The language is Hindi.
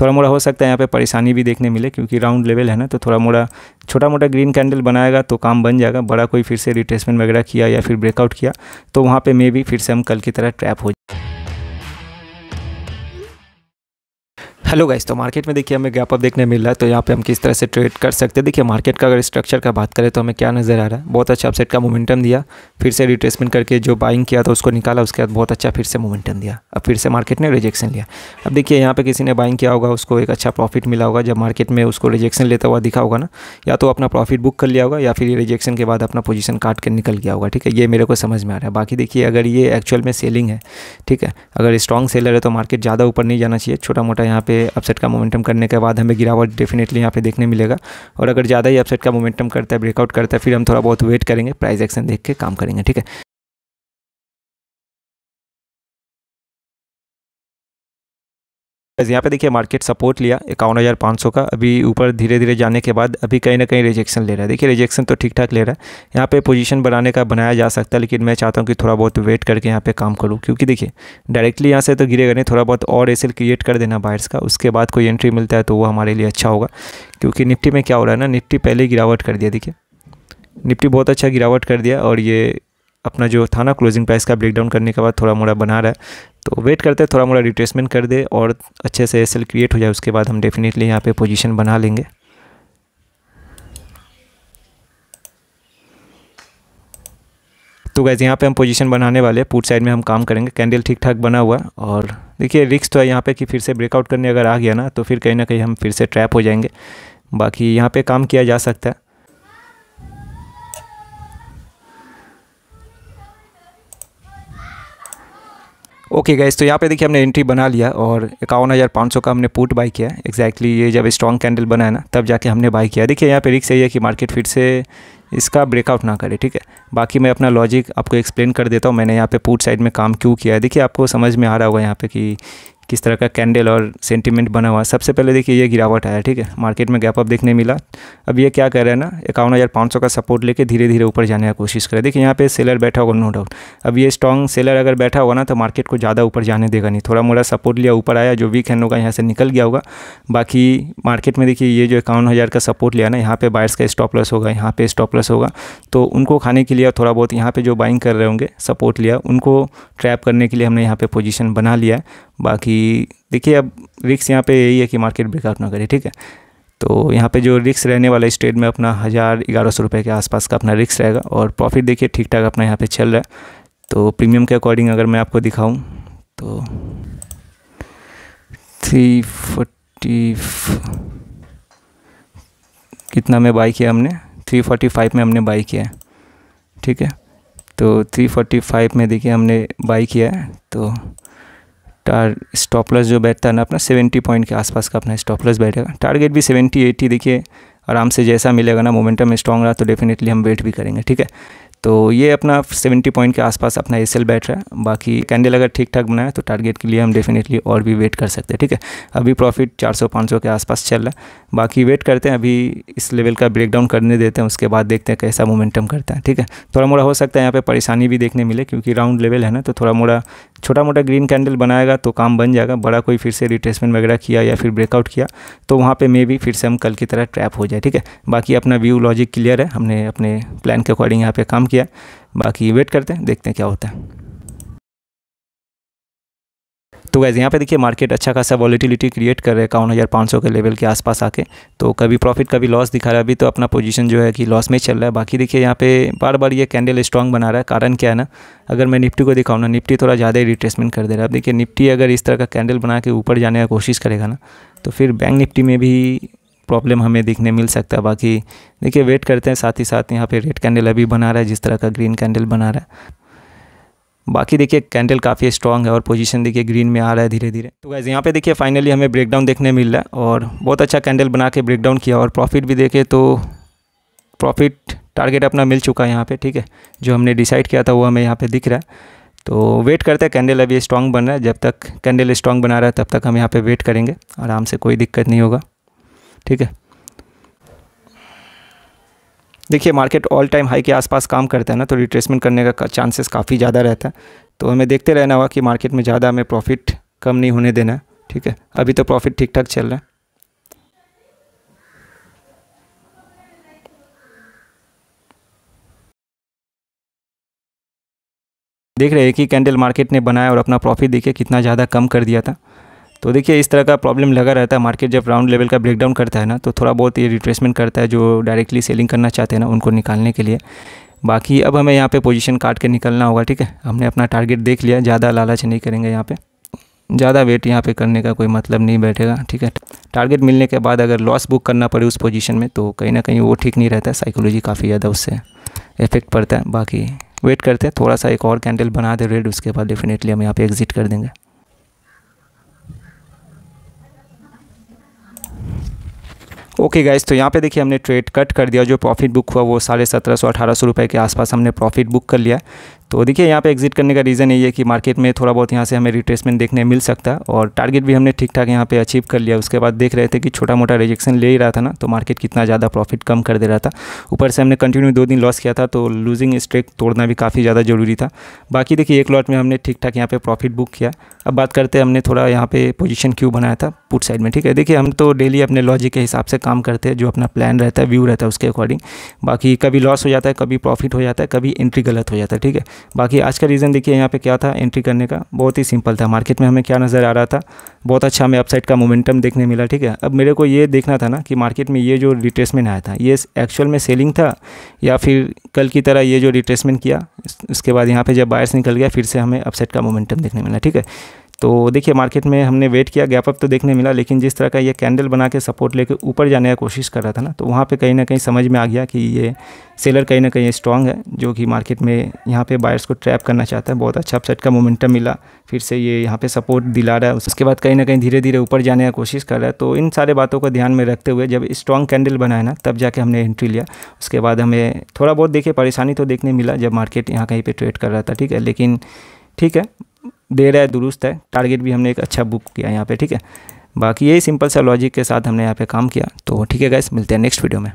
थोड़ा मोड़ा हो सकता है यहाँ पे परेशानी भी देखने मिले क्योंकि राउंड लेवल है ना तो थोड़ा मोड़ा छोटा मोटा ग्रीन कैंडल बनाएगा तो काम बन जाएगा बड़ा कोई फिर से रिट्रेसमेंट वगैरह किया या फिर ब्रेकआउट किया तो वहाँ पे मे भी फिर से हम कल की तरह ट्रैप हो जाए हेलो गाइस तो मार्केट में देखिए हमें गैप अप देखने मिल रहा है तो यहाँ पे हम किस तरह से ट्रेड कर सकते हैं देखिए मार्केट का अगर स्ट्रक्चर का बात करें तो हमें क्या नज़र आ रहा है बहुत अच्छा अपसेट का मोमेंटम दिया फिर से रिट्रेसमेंट करके जो बाइंग किया था उसको निकाला उसके बाद बहुत अच्छा फिर से मोमेंटम दिया अब फिर से मार्केट ने रिजेक्शन लिया अब देखिए यहाँ पर किसी ने बाइंग किया होगा उसको एक अच्छा प्रॉफिट मिला होगा जब मार्केट में उसको रिजेक्शन लेता हुआ दिखा होगा ना या तो अपना प्रॉफिट बुक कर लिया होगा या फिर रिजेक्शन के बाद अपना पोजिशन काट कर निकल गया होगा ठीक है ये मेरे को समझ में आ रहा है बाकी देखिए अगर ये एक्चुअल में सेलिंग है ठीक है अगर स्ट्रॉन्ग सेलर है तो मार्केट ज़्यादा ऊपर नहीं जाना चाहिए छोटा मोटा यहाँ पे अपसेट का मोमेंटम करने के बाद हमें गिरावट डेफिनेटली यहाँ पे देखने मिलेगा और अगर ज़्यादा ही अपसेट का मोमेंटम करता है ब्रेकआउट करता है फिर हम थोड़ा बहुत वेट करेंगे प्राइस एक्शन देख के काम करेंगे ठीक है गाइज यहाँ पे देखिए मार्केट सपोर्ट लिया इक्यावन हज़ार पाँच सौ का अभी ऊपर धीरे धीरे जाने के बाद अभी कहीं ना कहीं रिजेक्शन ले रहा है देखिए रिजेक्शन तो ठीक ठाक ले रहा है यहाँ पे पोजीशन बनाने का बनाया जा सकता है लेकिन मैं चाहता हूँ कि थोड़ा बहुत वेट करके यहाँ पे काम करूँ क्योंकि देखिए डायरेक्टली यहाँ से तो गिरेगा नहीं थोड़ा बहुत और एसल क्रिएट कर देना बायर्स का उसके बाद कोई एंट्री मिलता है तो वो हमारे लिए अच्छा होगा क्योंकि निफ्टी में क्या हो रहा है ना निफ्टी पहले गिरावट कर दिया देखिए निफ्टी बहुत अच्छा गिरावट कर दिया और ये अपना जो था ना क्लोजिंग प्राइस का ब्रेकडाउन करने के बाद थोड़ा मोड़ा बना रहा है तो वेट करते हैं थोड़ा मोड़ा रिट्रेसमेंट कर दे और अच्छे से सेल क्रिएट हो जाए उसके बाद हम डेफिनेटली यहाँ पे पोजीशन बना लेंगे तो गैस यहाँ पे हम पोजीशन बनाने वाले पुट साइड में हम काम करेंगे कैंडल ठीक ठाक बना हुआ और देखिए रिक्स तो है यहाँ पर कि फिर से ब्रेकआउट करने अगर आ गया ना तो फिर कहीं ना कहीं हम फिर से ट्रैप हो जाएंगे बाकी यहाँ पर काम किया जा सकता है ओके okay गैस तो यहाँ पे देखिए हमने एंट्री बना लिया और इक्यावन हज़ार पाँच सौ का हमने पुट बाई किया exactly ये जब स्ट्रॉन्ग कैंडल बना है ना तब जाके हमने बाई किया देखिए यहाँ पे रिक्स यही है कि मार्केट फिर से इसका ब्रेकआउट ना करे ठीक है बाकी मैं अपना लॉजिक आपको एक्सप्लेन कर देता हूँ मैंने यहाँ पे पुट साइड में काम क्यों किया है देखिए आपको समझ में आ रहा होगा यहाँ पे कि किस तरह का कैंडल और सेंटीमेंट बना हुआ सबसे पहले देखिए ये गिरावट आया ठीक है मार्केट में गैप अप देखने मिला अब ये क्या कर रहा है ना इक्यावन हज़ार पाँच सौ का सपोर्ट लेके धीरे धीरे ऊपर जाने का कोशिश करें देखिए यहाँ पे सेलर बैठा होगा नो डाउट अब ये स्ट्रॉन्ग सेलर अगर बैठा होगा ना तो मार्केट को ज़्यादा ऊपर जाने देगा नहीं थोड़ा मोड़ा सपोर्ट लिया ऊपर आया जो वीक हैंड होगा यहाँ से निकल गया होगा बाकी मार्केट में देखिए ये जो इक्यावन हज़ार का सपोर्ट लिया ना यहाँ पर बायर्स का स्टॉप लॉस होगा यहाँ पर स्टॉप लॉस होगा तो उनको खाने के लिए थोड़ा बहुत यहाँ पर जो बाइंग कर रहे होंगे सपोर्ट लिया उनको ट्रैप करने के लिए हमने यहाँ पर पोजिशन बना लिया बाकी देखिए अब रिक्स यहाँ पे यही है कि मार्केट ब्रेकआउट ना करे ठीक है तो यहाँ पे जो रिक्स रहने वाला स्टेट में अपना हज़ार ग्यारह सौ रुपये के आसपास का अपना रिक्स रहेगा और प्रॉफिट देखिए ठीक ठाक अपना यहाँ पे चल रहा है तो प्रीमियम के अकॉर्डिंग अगर मैं आपको दिखाऊँ तो थ्री फोर्टी कितना में बाई किया हमने थ्री फोर्टी फाइव में हमने बाई किया है ठीक है तो थ्री फोर्टी फाइव में देखिए हमने बाई किया है तो स्टॉप लॉस जो बैठता है ना अपना सेवेंटी पॉइंट के आसपास का अपना स्टॉप लॉस बैठेगा टारगेट भी सेवेंटी एट्टी देखिए आराम से जैसा मिलेगा ना मोमेंटम स्ट्रॉन्ग रहा तो डेफिनेटली हम वेट भी करेंगे ठीक है तो ये अपना 70 पॉइंट के आसपास अपना एस बैठ रहा है बाकी कैंडल अगर ठीक ठाक बनाए तो टारगेट के लिए हम डेफिनेटली और भी वेट कर सकते हैं ठीक है अभी प्रॉफिट 400-500 के आसपास चल रहा है बाकी वेट करते हैं अभी इस लेवल का ब्रेकडाउन करने देते हैं उसके बाद देखते हैं कैसा मोमेंटम करता है ठीक है थोड़ा मोड़ा हो सकता है यहाँ पर परेशानी भी देखने मिले क्योंकि राउंड लेवल है ना तो थोड़ा मोड़ा छोटा मोटा ग्रीन कैंडल बनाएगा तो काम बन जाएगा बड़ा कोई फिर से रिट्रेसमेंट वगैरह किया या फिर ब्रेकआउट किया तो वहाँ पे मे भी फिर से हम कल की तरह ट्रैप हो जाए ठीक है बाकी अपना व्यू लॉजिक क्लियर है हमने अपने प्लान के अकॉर्डिंग यहाँ पे काम किया बाकी वेट करते हैं देखते हैं क्या होता है तो गैज़ यहाँ पे देखिए मार्केट अच्छा खासा वॉलीटिलिटी क्रिएट कर रहा है इक्यावन हज़ार पाँच सौ के लेवल के आसपास आके तो कभी प्रॉफिट कभी लॉस दिखा रहा है अभी तो अपना पोजीशन जो है कि लॉस में चल रहा है बाकी देखिए यहाँ पे बार बार ये कैंडल स्ट्रॉन्ग बना रहा है कारण क्या है ना अगर मैं निफ्टी को दिखाऊँ ना निफ्टी थोड़ा ज़्यादा ही रिट्रेसमेंट कर दे रहा है अब देखिए निफ्टी अगर इस तरह का कैंडल बना के ऊपर जाने का कोशिश करेगा ना तो फिर बैंक निफ्टी में भी प्रॉब्लम हमें देखने मिल सकता है बाकी देखिए वेट करते हैं साथ ही साथ यहाँ पे रेड कैंडल अभी बना रहा है जिस तरह का ग्रीन कैंडल बना रहा है बाकी देखिए कैंडल काफ़ी स्ट्रॉन्ग है और पोजीशन देखिए ग्रीन में आ रहा है धीरे धीरे तो गैज़ यहाँ पे देखिए फाइनली हमें ब्रेकडाउन देखने मिल रहा है और बहुत अच्छा कैंडल बना के ब्रेकडाउन किया और प्रॉफिट भी देखे तो प्रॉफिट टारगेट अपना मिल चुका है यहाँ पे ठीक है जो हमने डिसाइड किया था वो हमें यहाँ पर दिख रहा है तो वेट करते हैं कैंडल अभी स्ट्रांग बन रहा है जब तक कैंडल स्ट्रांग बना रहा है तब तक हम यहाँ पर वेट करेंगे आराम से कोई दिक्कत नहीं होगा ठीक है देखिए मार्केट ऑल टाइम हाई के आसपास काम करता है ना तो रिट्रेसमेंट करने का चांसेस काफ़ी ज़्यादा रहता है तो हमें देखते रहना होगा कि मार्केट में ज़्यादा हमें प्रॉफिट कम नहीं होने देना है ठीक है अभी तो प्रॉफिट ठीक ठाक चल रहा है देख रहे हैं कि कैंडल मार्केट ने बनाया और अपना प्रॉफिट देखिए कितना ज़्यादा कम कर दिया था तो देखिए इस तरह का प्रॉब्लम लगा रहता है मार्केट जब राउंड लेवल का ब्रेकडाउन करता है ना तो थोड़ा बहुत ये रिट्रेसमेंट करता है जो डायरेक्टली सेलिंग करना चाहते हैं ना उनको निकालने के लिए बाकी अब हमें यहाँ पे पोजीशन काट के निकलना होगा ठीक है हमने अपना टारगेट देख लिया ज़्यादा लालच नहीं करेंगे यहाँ पर ज़्यादा वेट यहाँ पे करने का कोई मतलब नहीं बैठेगा ठीक है टारगेट मिलने के बाद अगर लॉस बुक करना पड़े उस पोजीशन में तो कहीं ना कहीं वो ठीक नहीं रहता साइकोलॉजी काफ़ी ज़्यादा उससे इफेक्ट पड़ता है बाकी वेट करते हैं थोड़ा सा एक और कैंडल बना दे रेड उसके बाद डेफिनेटली हम यहाँ पे एग्जिट कर देंगे ओके गाइज तो यहाँ पे देखिए हमने ट्रेड कट कर दिया जो प्रॉफिट बुक हुआ वो साढ़े सत्रह सौ अठारह सौ रुपये के आसपास हमने प्रॉफिट बुक कर लिया तो देखिए यहाँ पे एग्जिट करने का रीज़न ये है कि मार्केट में थोड़ा बहुत यहाँ से हमें रिट्रेसमेंट देखने मिल सकता है और टारगेट भी हमने ठीक ठाक यहाँ पे अचीव कर लिया उसके बाद देख रहे थे कि छोटा मोटा रिजेक्शन ले ही रहा था ना तो मार्केट कितना ज़्यादा प्रॉफिट कम कर दे रहा था ऊपर से हमने कंटिन्यू दो दिन लॉस किया था तो लूजिंग स्ट्रेक तोड़ना भी काफ़ी ज़्यादा ज़रूरी था बाकी देखिए एक लॉट में हमने ठीक ठाक यहाँ पर प्रॉफिट बुक किया अब बात करते हैं हमने थोड़ा यहाँ पर पोजिशन क्यों बनाया था पुट साइड में ठीक है देखिए हम तो डेली अपने लॉजिक के हिसाब से काम करते हैं जो अपना प्लान रहता है व्यू रहता है उसके अकॉर्डिंग बाकी कभी लॉस हो जाता है कभी प्रॉफिट हो जाता है कभी एंट्री गलत हो जाता है ठीक है बाकी आज का रीज़न देखिए यहाँ पे क्या था एंट्री करने का बहुत ही सिंपल था मार्केट में हमें क्या नज़र आ रहा था बहुत अच्छा हमें अपसाइड का मोमेंटम देखने मिला ठीक है अब मेरे को ये देखना था ना कि मार्केट में ये जो रिट्रेसमेंट आया था ये एक्चुअल में सेलिंग था या फिर कल की तरह ये जो रिट्रेसमेंट किया उसके बाद यहाँ पर जब बायर्स निकल गया फिर से हमें अपसाइड का मोमेंटम देखने मिला ठीक है तो देखिए मार्केट में हमने वेट किया गैप अप तो देखने मिला लेकिन जिस तरह का ये कैंडल बना के सपोर्ट लेके ऊपर जाने का कोशिश कर रहा था ना तो वहाँ पे कहीं ना कहीं समझ में आ गया कि ये सेलर कहीं ना कहीं स्ट्रांग है जो कि मार्केट में यहाँ पे बायर्स को ट्रैप करना चाहता है बहुत अच्छा अपसेट का मोमेंटम मिला फिर से ये यहाँ पर सपोर्ट दिला रहा है उसके बाद कहीं ना कहीं धीरे धीरे ऊपर जाने का कोशिश कर रहा है तो इन सारे बातों को ध्यान में रखते हुए जब स्ट्रॉन्ग कैंडल बनाया ना तब जाके हमने एंट्री लिया उसके बाद हमें थोड़ा बहुत देखिए परेशानी तो देखने मिला जब मार्केट यहाँ कहीं पर ट्रेड कर रहा था ठीक है लेकिन ठीक है दे रहा है दुरुस्त है टारगेट भी हमने एक अच्छा बुक किया यहाँ पे ठीक है बाकी यही सिंपल सा लॉजिक के साथ हमने यहाँ पे काम किया तो ठीक है गैस मिलते हैं नेक्स्ट वीडियो में